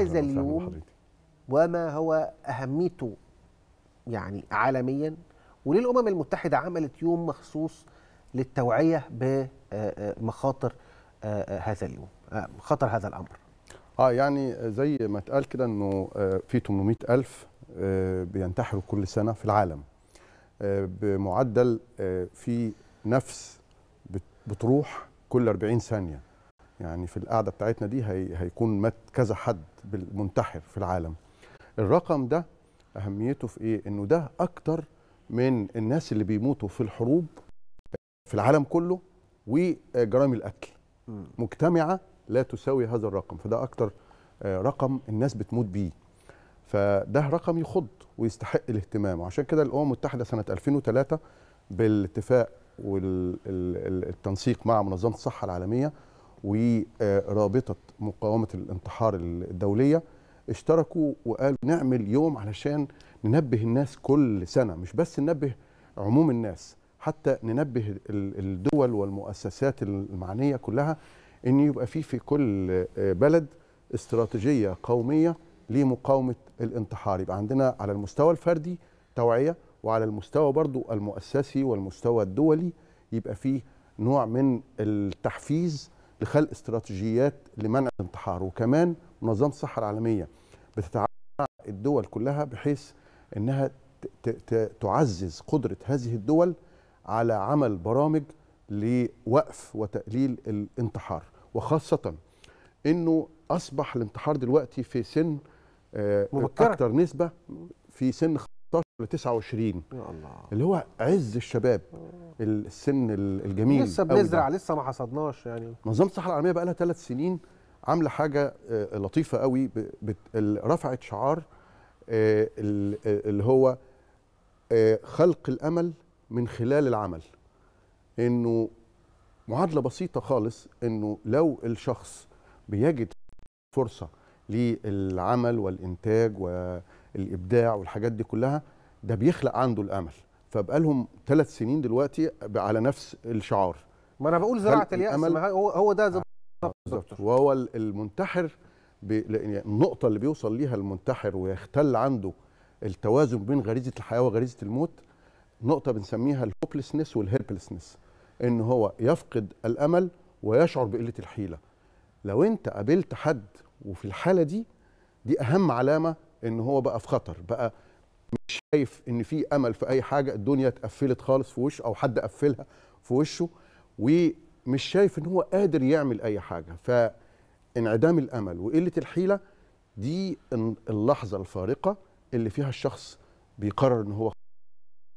هذا اليوم وما هو أهميته يعني عالميا وليه الأمم المتحدة عملت يوم مخصوص للتوعية بمخاطر آه، آه، آه، هذا اليوم خطر هذا الأمر اه يعني زي ما اتقال كده انه في 800 ألف بينتحروا كل سنة في العالم بمعدل في نفس بتروح كل 40 ثانية يعني في القعده بتاعتنا دي هي هيكون مات كذا حد منتحر في العالم الرقم ده اهميته في ايه انه ده اكتر من الناس اللي بيموتوا في الحروب في العالم كله وجرائم الاكل مجتمعه لا تساوي هذا الرقم فده اكتر آه، رقم الناس بتموت بيه فده رقم يخض ويستحق الاهتمام وعشان كده الامم المتحده سنه 2003 بالاتفاق والتنسيق مع منظمه الصحه العالميه ورابطه مقاومه الانتحار الدوليه اشتركوا وقالوا نعمل يوم علشان ننبه الناس كل سنه مش بس ننبه عموم الناس حتى ننبه الدول والمؤسسات المعنيه كلها ان يبقى في في كل بلد استراتيجيه قوميه لمقاومه الانتحار يبقى عندنا على المستوى الفردي توعيه وعلى المستوى برضو المؤسسي والمستوى الدولي يبقى فيه نوع من التحفيز لخلق استراتيجيات لمنع الانتحار وكمان منظمه الصحه العالميه بتتعاون مع الدول كلها بحيث انها تعزز قدره هذه الدول على عمل برامج لوقف وتقليل الانتحار وخاصه انه اصبح الانتحار دلوقتي في سن آه، مبكرة. اكتر نسبه في سن 15 ل 29 يا الله اللي هو عز الشباب السن الجميل لسه بنزرع لسه ما حصدناش يعني منظمه الصحه العالميه بقى لها ثلاث سنين عامله حاجه آه، لطيفه قوي رفعت شعار آه، آه، اللي هو خلق الامل من خلال العمل انه معادله بسيطه خالص انه لو الشخص بيجد فرصه للعمل والانتاج والابداع والحاجات دي كلها ده بيخلق عنده الامل فبقالهم ثلاث سنين دلوقتي على نفس الشعار ما انا بقول زراعه الياس هو هو ده آه، بالظبط وهو المنتحر يعني النقطه اللي بيوصل ليها المنتحر ويختل عنده التوازن بين غريزه الحياه وغريزه الموت نقطه بنسميها الهوبلسنس والهيلبلسنس ان هو يفقد الامل ويشعر بقله الحيله لو انت قابلت حد وفي الحاله دي دي اهم علامه ان هو بقى في خطر بقى شايف ان في امل في اي حاجه الدنيا اتقفلت خالص في وشه او حد قفلها في وشه ومش شايف ان هو قادر يعمل اي حاجه فانعدام الامل وقله الحيله دي اللحظه الفارقه اللي فيها الشخص بيقرر ان هو